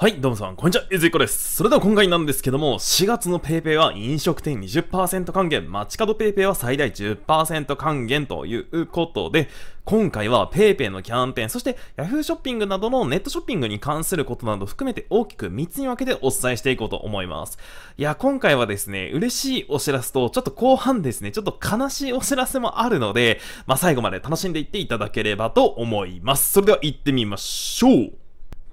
はい、どうもさん、こんにちは、ゆずいこです。それでは今回なんですけども、4月の PayPay は飲食店20%還元、街角 PayPay は最大10%還元ということで、今回は PayPay のキャンペーン、そして Yahoo ショッピングなどのネットショッピングに関することなど含めて大きく3つに分けてお伝えしていこうと思います。いや、今回はですね、嬉しいお知らせと、ちょっと後半ですね、ちょっと悲しいお知らせもあるので、まあ、最後まで楽しんでいっていただければと思います。それでは行ってみましょう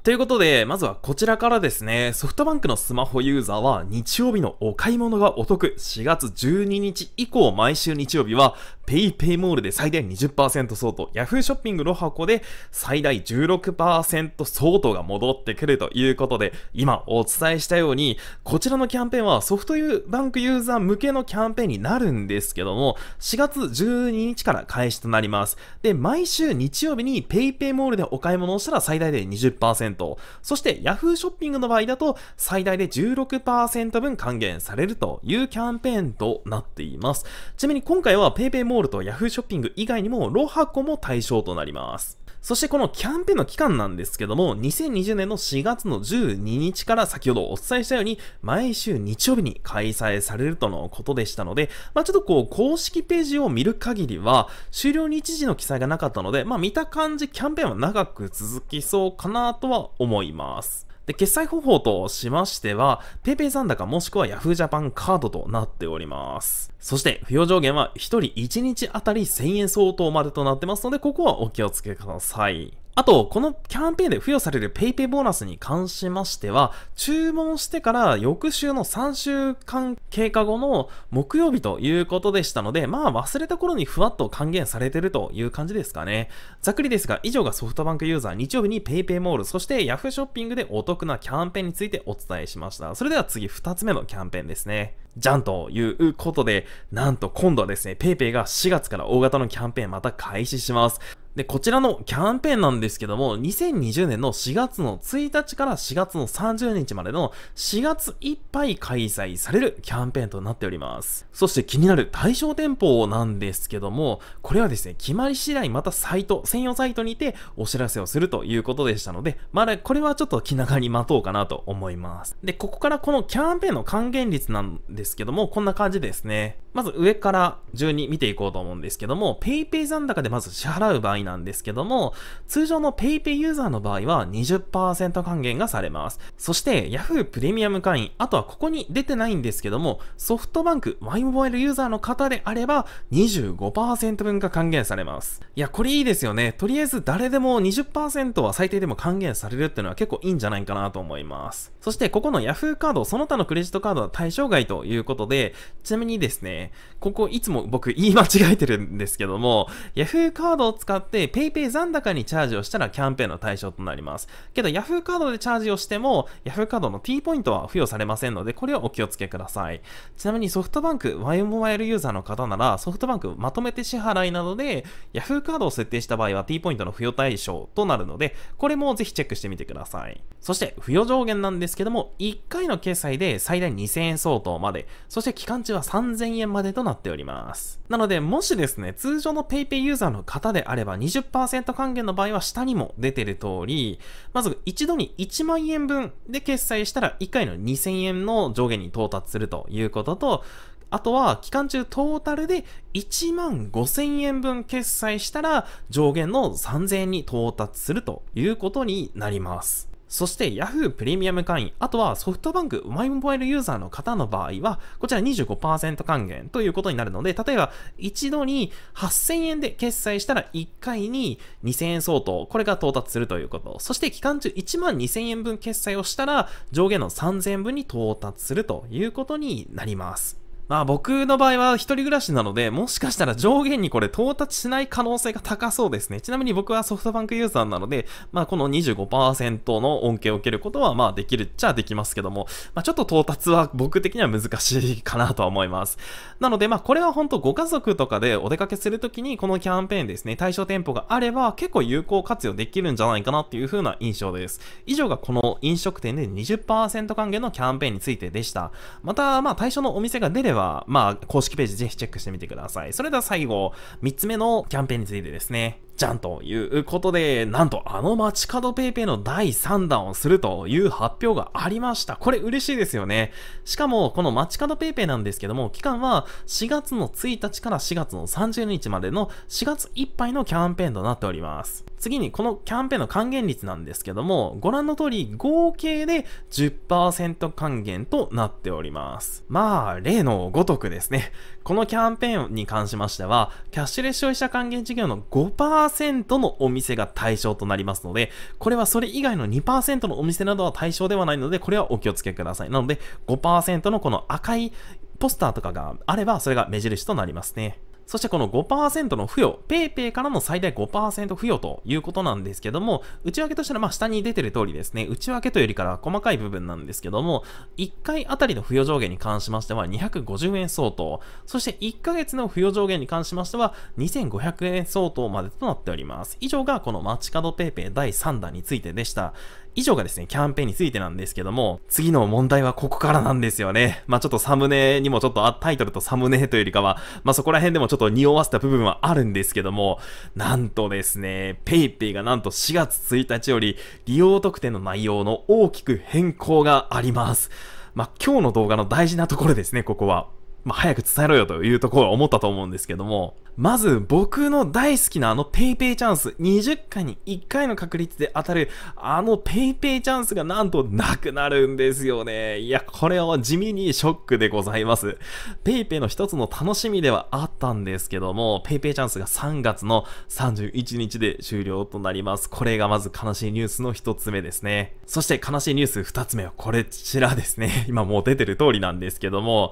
ということで、まずはこちらからですね、ソフトバンクのスマホユーザーは日曜日のお買い物がお得4月12日以降毎週日曜日は PayPay モールで最大20%相当、ヤフーショッピングの箱で最大16%相当が戻ってくるということで、今お伝えしたように、こちらのキャンペーンはソフトバンクユーザー向けのキャンペーンになるんですけども、4月12日から開始となります。で、毎週日曜日に PayPay モールでお買い物をしたら最大で20%、そしてヤフーショッピングの場合だと最大で16%分還元されるというキャンペーンとなっています。ちなみに今回は PayPay モールールと Yahoo ショッピング以外にも、ロハコも対象となります。そしてこのキャンペーンの期間なんですけども、2020年の4月の12日から先ほどお伝えしたように、毎週日曜日に開催されるとのことでしたので、まあ、ちょっとこう、公式ページを見る限りは、終了日時の記載がなかったので、まあ、見た感じキャンペーンは長く続きそうかなとは思います。で、決済方法としましては、PayPay 残高もしくは Yahoo Japan カードとなっております。そして、不要上限は1人1日あたり1000円相当までとなってますので、ここはお気をつけください。あと、このキャンペーンで付与される PayPay ボーナスに関しましては、注文してから翌週の3週間経過後の木曜日ということでしたので、まあ忘れた頃にふわっと還元されてるという感じですかね。ざっくりですが、以上がソフトバンクユーザー日曜日に PayPay モール、そして Yahoo ショッピングでお得なキャンペーンについてお伝えしました。それでは次2つ目のキャンペーンですね。じゃんということで、なんと今度はですね、PayPay が4月から大型のキャンペーンまた開始します。で、こちらのキャンペーンなんですけども、2020年の4月の1日から4月の30日までの4月いっぱい開催されるキャンペーンとなっております。そして気になる対象店舗なんですけども、これはですね、決まり次第またサイト、専用サイトにてお知らせをするということでしたので、まだこれはちょっと気長に待とうかなと思います。で、ここからこのキャンペーンの還元率なんですけども、こんな感じですね。まず上から順に見ていこうと思うんですけども、PayPay 残高でまず支払う場合なんですけども、通常の PayPay ユーザーの場合は20%還元がされます。そして Yahoo プレミアム会員、あとはここに出てないんですけども、ソフトバンクイモバイルユーザーの方であれば25%分が還元されます。いや、これいいですよね。とりあえず誰でも20%は最低でも還元されるっていうのは結構いいんじゃないかなと思います。そしてここの Yahoo カード、その他のクレジットカードは対象外ということで、ちなみにですね、ここいつも僕言い間違えてるんですけども、Yahoo カードを使って、PayPay 残高にチャージをしたらキャンペーンの対象となります。けど Yahoo カードでチャージをしても、Yahoo カードの T ポイントは付与されませんので、これをお気をつけください。ちなみにソフトバンク Y モバイルユーザーの方なら、ソフトバンクまとめて支払いなどで、Yahoo カードを設定した場合は T ポイントの付与対象となるので、これもぜひチェックしてみてください。そして、付与上限なんですけども、1回の決済で最大2000円相当まで、そして期間中は3000円までとなっております。なので、もしですね、通常の PayPay ユーザーの方であれば、20%還元の場合は下にも出てる通り、まず一度に1万円分で決済したら1回の2000円の上限に到達するということと、あとは期間中トータルで1万5000円分決済したら上限の3000円に到達するということになります。そして Yahoo プレミアム会員、あとはソフトバンクマイモバイルユーザーの方の場合は、こちら25%還元ということになるので、例えば一度に8000円で決済したら1回に2000円相当、これが到達するということ。そして期間中1万2000円分決済をしたら、上限の3000円分に到達するということになります。まあ僕の場合は一人暮らしなので、もしかしたら上限にこれ到達しない可能性が高そうですね。ちなみに僕はソフトバンクユーザーなので、まあこの25%の恩恵を受けることはまあできるっちゃできますけども、まあちょっと到達は僕的には難しいかなとは思います。なのでまあこれは本当ご家族とかでお出かけするときにこのキャンペーンですね、対象店舗があれば結構有効活用できるんじゃないかなっていう風な印象です。以上がこの飲食店で20%還元のキャンペーンについてでした。またまあ対象のお店が出ればは、まあ、公式ページぜひチェックしてみてください。それでは最後、3つ目のキャンペーンについてですね。じゃんということで、なんとあの街角 paypay の第3弾をするという発表がありました。これ嬉しいですよね。しかも、この街角 paypay なんですけども、期間は4月の1日から4月の30日までの4月いっぱいのキャンペーンとなっております。次にこのキャンペーンの還元率なんですけども、ご覧の通り合計で10%還元となっております。まあ、例のごとくですね。このキャンペーンに関しましては、キャッシュレス消費者還元事業の5% 1%のお店が対象となりますので、これはそれ以外の2%のお店などは対象ではないので、これはお気をつけください。なので5%のこの赤いポスターとかがあれば、それが目印となりますね。そしてこの5%の付与、PayPay からの最大5%付与ということなんですけども、内訳としてはまあ下に出てる通りですね、内訳というよりから細かい部分なんですけども、1回あたりの付与上限に関しましては250円相当、そして1ヶ月の付与上限に関しましては2500円相当までとなっております。以上がこの街角 PayPay 第3弾についてでした。以上がですね、キャンペーンについてなんですけども、次の問題はここからなんですよね。まあ、ちょっとサムネにもちょっと、タイトルとサムネというよりかは、まあ、そこら辺でもちょっと匂わせた部分はあるんですけども、なんとですね、PayPay がなんと4月1日より利用特典の内容の大きく変更があります。まあ、今日の動画の大事なところですね、ここは。まあ、早く伝えろよというところは思ったと思うんですけども、まず僕の大好きなあの PayPay チャンス、20回に1回の確率で当たるあの PayPay チャンスがなんとなくなるんですよね。いや、これは地味にショックでございます。PayPay の一つの楽しみではあったんですけども、PayPay チャンスが3月の31日で終了となります。これがまず悲しいニュースの一つ目ですね。そして悲しいニュース二つ目はこれちらですね。今もう出てる通りなんですけども、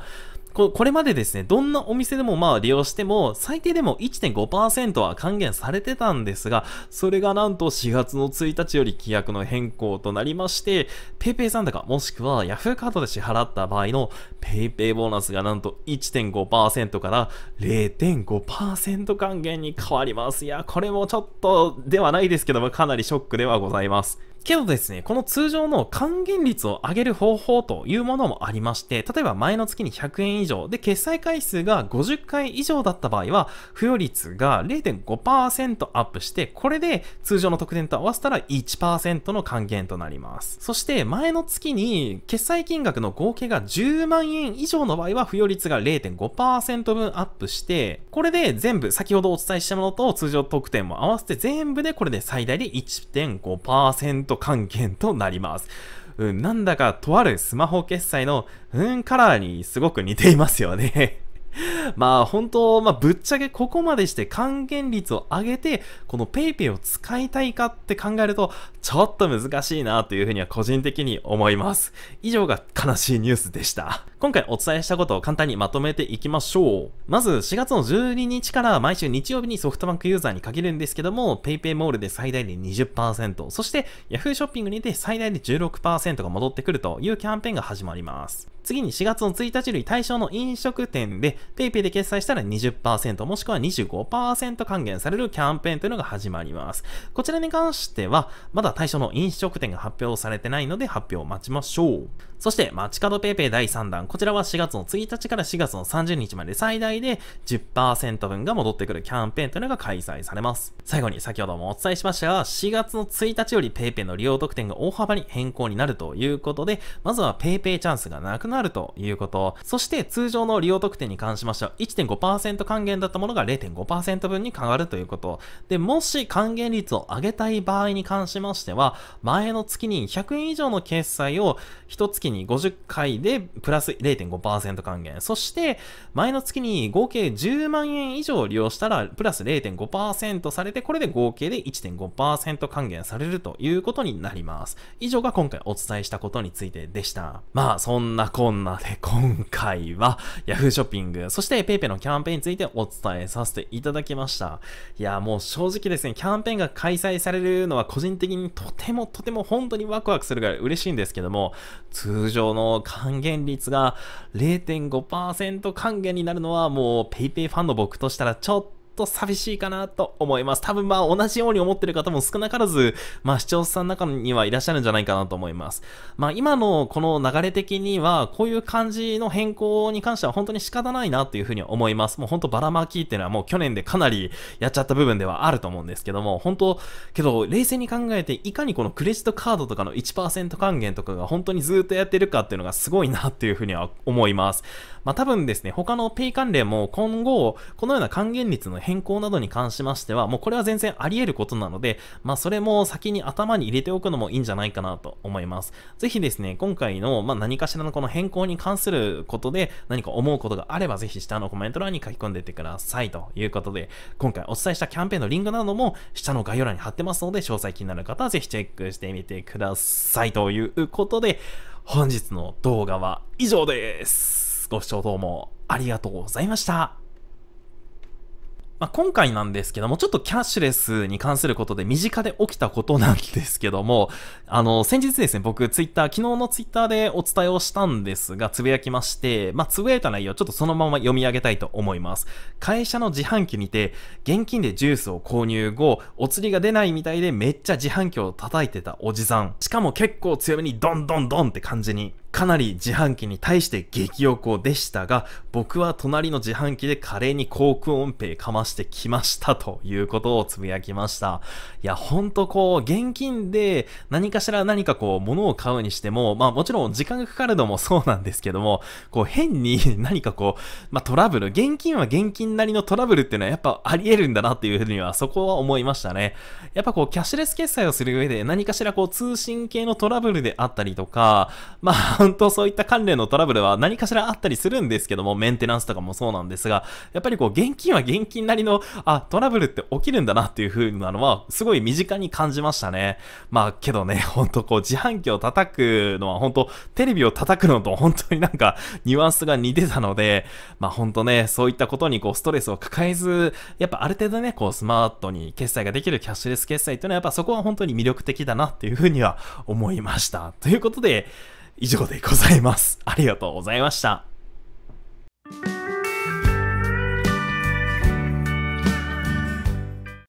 これまでですね、どんなお店でもまあ利用しても、最低でも1.5%は還元されてたんですが、それがなんと4月の1日より規約の変更となりまして、PayPay 残高もしくは Yahoo カードで支払った場合の PayPay ボーナスがなんと1.5%から0.5%還元に変わります。いや、これもちょっとではないですけども、かなりショックではございます。けどですね、この通常の還元率を上げる方法というものもありまして、例えば前の月に100円以上で決済回数が50回以上だった場合は、付与率が0.5%アップして、これで通常の特典と合わせたら1%の還元となります。そして前の月に決済金額の合計が10万円以上の場合は、付与率が0.5%分アップして、これで全部、先ほどお伝えしたものと通常特典も合わせて全部でこれで最大で1.5%ト還元となります。うん、なんだかとあるスマホ決済の、うん、カラーにすごく似ていますよね まあ本当、まあぶっちゃけここまでして還元率を上げて、この PayPay を使いたいかって考えると、ちょっと難しいなというふうには個人的に思います。以上が悲しいニュースでした。今回お伝えしたことを簡単にまとめていきましょう。まず4月の12日から毎週日曜日にソフトバンクユーザーに限るんですけども、PayPay モールで最大で20%、そして Yahoo ショッピングにて最大で16%が戻ってくるというキャンペーンが始まります。次に4月の1日類対象の飲食店で PayPay で決済したら20%もしくは25%還元されるキャンペーンというのが始まります。こちらに関しては、まだ対象の飲食店が発表されてないので発表を待ちましょう。そして、街角 PayPay 第3弾。こちらは4月の1日から4月の30日まで最大で10%分が戻ってくるキャンペーンというのが開催されます。最後に先ほどもお伝えしましたが、4月の1日より PayPay の利用特典が大幅に変更になるということで、まずは PayPay チャンスがなくななるということ。そして通常の利用特典に関しましては1.5%還元だったものが0.5%分に変わるということ。で、もし還元率を上げたい場合に関しましては、前の月に100円以上の決済を1月に50回でプラス0.5%還元。そして、前の月に合計10万円以上利用したらプラス0.5%されて、これで合計で1.5%還元されるということになります。以上が今回お伝えしたことについてでした。まあ、そんなここんなで今回は Yahoo ショッピング、そして PayPay のキャンペーンについてお伝えさせていただきました。いや、もう正直ですね、キャンペーンが開催されるのは個人的にとてもとても本当にワクワクするぐらい嬉しいんですけども、通常の還元率が0.5%還元になるのはもう PayPay ファンの僕としたらちょっとと寂しいかなと思います。多分まあ同じように思ってる方も少なからず、まあ視聴者さんの中にはいらっしゃるんじゃないかなと思います。まあ今のこの流れ的には、こういう感じの変更に関しては本当に仕方ないなというふうに思います。もう本当ラマキきっていうのはもう去年でかなりやっちゃった部分ではあると思うんですけども、本当、けど冷静に考えていかにこのクレジットカードとかの1%還元とかが本当にずっとやってるかっていうのがすごいなっていうふうには思います。まあ多分ですね、他のペイ関連も今後、このような還元率の変更などに関しましては、もうこれは全然あり得ることなので、まあそれも先に頭に入れておくのもいいんじゃないかなと思います。ぜひですね、今回の、まあ、何かしらのこの変更に関することで何か思うことがあれば、ぜひ下のコメント欄に書き込んでいってくださいということで、今回お伝えしたキャンペーンのリンクなども下の概要欄に貼ってますので、詳細気になる方はぜひチェックしてみてくださいということで、本日の動画は以上です。ご視聴どうもありがとうございました。まあ、今回なんですけども、ちょっとキャッシュレスに関することで身近で起きたことなんですけども、あの、先日ですね、僕、ツイッター、昨日のツイッターでお伝えをしたんですが、つぶやきまして、まあ、つぶやいた内容、ちょっとそのまま読み上げたいと思います。会社の自販機にて、現金でジュースを購入後、お釣りが出ないみたいでめっちゃ自販機を叩いてたおじさん。しかも結構強めにドンドンドンって感じにかなり自販機に対して激おこでしたが、僕は隣の自販機で華麗に航空音程かましてきましたということをつぶやきました。いや、ほんとこう、現金で何かしら何かこう、物を買うにしても、まあもちろん時間がかかるのもそうなんですけども、こう変に何かこう、まあトラブル、現金は現金なりのトラブルっていうのはやっぱあり得るんだなっていうふうにはそこは思いましたね。やっぱこう、キャッシュレス決済をする上で何かしらこう、通信系のトラブルであったりとか、まあ本とそういった関連のトラブルは何かしらあったりするんですけども、メンテナンスとかもそうなんですが、やっぱりこう、現金は現金なりの、あ、トラブルって起きるんだなっていう風なのは、すごい身近に感じましたね。まあ、けどね、ほんとこう、自販機を叩くのは、本当テレビを叩くのと本当になんか、ニュアンスが似てたので、まあほんとね、そういったことにこう、ストレスを抱えず、やっぱある程度ね、こう、スマートに決済ができるキャッシュレス決済というのは、やっぱそこは本当に魅力的だなっていう風には思いました。ということで、以上でございます。ありがとうございました。